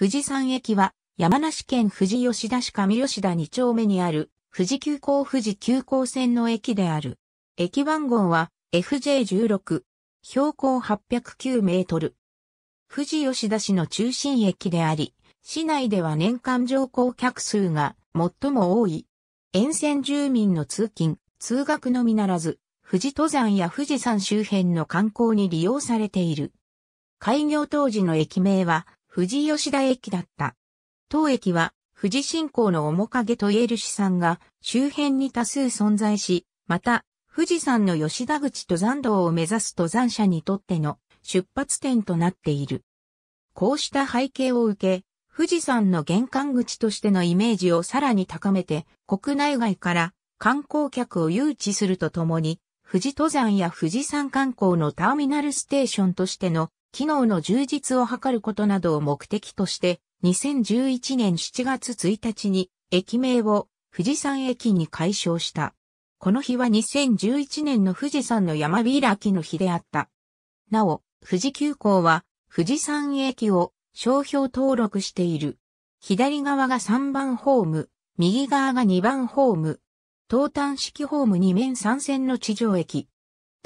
富士山駅は山梨県富士吉田市上吉田2丁目にある富士急行富士急行線の駅である。駅番号は FJ16、標高809メートル。富士吉田市の中心駅であり、市内では年間乗降客数が最も多い。沿線住民の通勤、通学のみならず、富士登山や富士山周辺の観光に利用されている。開業当時の駅名は、富士吉田駅だった。当駅は富士信仰の面影と言える資産が周辺に多数存在し、また富士山の吉田口登山道を目指す登山者にとっての出発点となっている。こうした背景を受け、富士山の玄関口としてのイメージをさらに高めて、国内外から観光客を誘致するとともに、富士登山や富士山観光のターミナルステーションとしての機能の充実を図ることなどを目的として、2011年7月1日に駅名を富士山駅に改称した。この日は2011年の富士山の山開きの日であった。なお、富士急行は富士山駅を商標登録している。左側が3番ホーム、右側が2番ホーム。東端式ホーム2面3線の地上駅。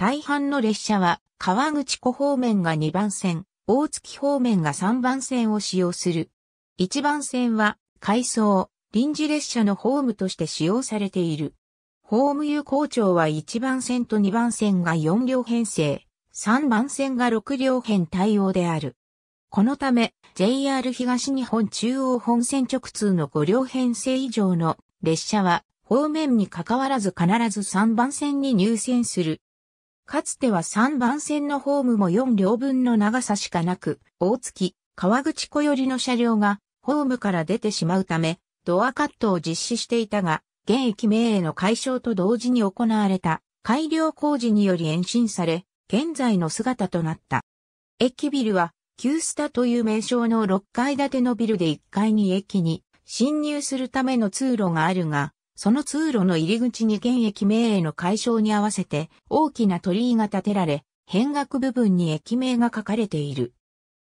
大半の列車は川口湖方面が2番線、大月方面が3番線を使用する。1番線は回送、臨時列車のホームとして使用されている。ホーム有効長は1番線と2番線が4両編成、3番線が6両編対応である。このため JR 東日本中央本線直通の5両編成以上の列車は方面に関わらず必ず3番線に入線する。かつては3番線のホームも4両分の長さしかなく、大月、川口湖寄りの車両がホームから出てしまうため、ドアカットを実施していたが、現役名への解消と同時に行われた改良工事により延伸され、現在の姿となった。駅ビルは、旧スタという名称の6階建てのビルで1階に駅に侵入するための通路があるが、その通路の入り口に現駅名への解消に合わせて大きな鳥居が建てられ、変額部分に駅名が書かれている。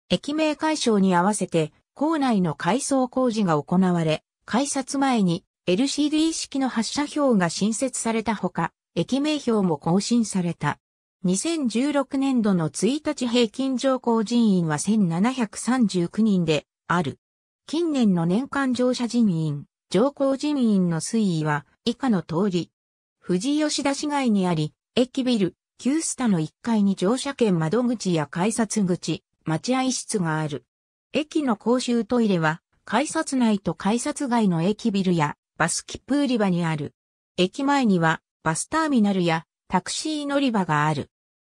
駅名解消に合わせて校内の改装工事が行われ、改札前に LCD 式の発車表が新設されたほか、駅名表も更新された。2016年度の1日平均乗降人員は1739人である。近年の年間乗車人員、上皇寺院の推移は以下の通り、富士吉田市街にあり、駅ビル、旧スタの1階に乗車券窓口や改札口、待合室がある。駅の公衆トイレは、改札内と改札外の駅ビルやバス切符売り場にある。駅前にはバスターミナルやタクシー乗り場がある。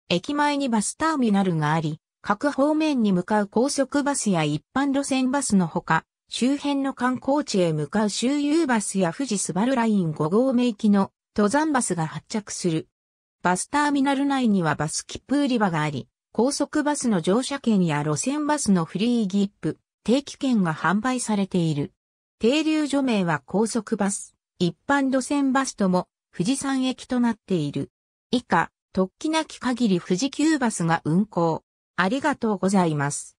駅前にバスターミナルがあり、各方面に向かう高速バスや一般路線バスのほか、周辺の観光地へ向かう周遊バスや富士スバルライン5号行きの登山バスが発着する。バスターミナル内にはバス切符売り場があり、高速バスの乗車券や路線バスのフリーギップ、定期券が販売されている。停留所名は高速バス、一般路線バスとも富士山駅となっている。以下、突起なき限り富士急バスが運行。ありがとうございます。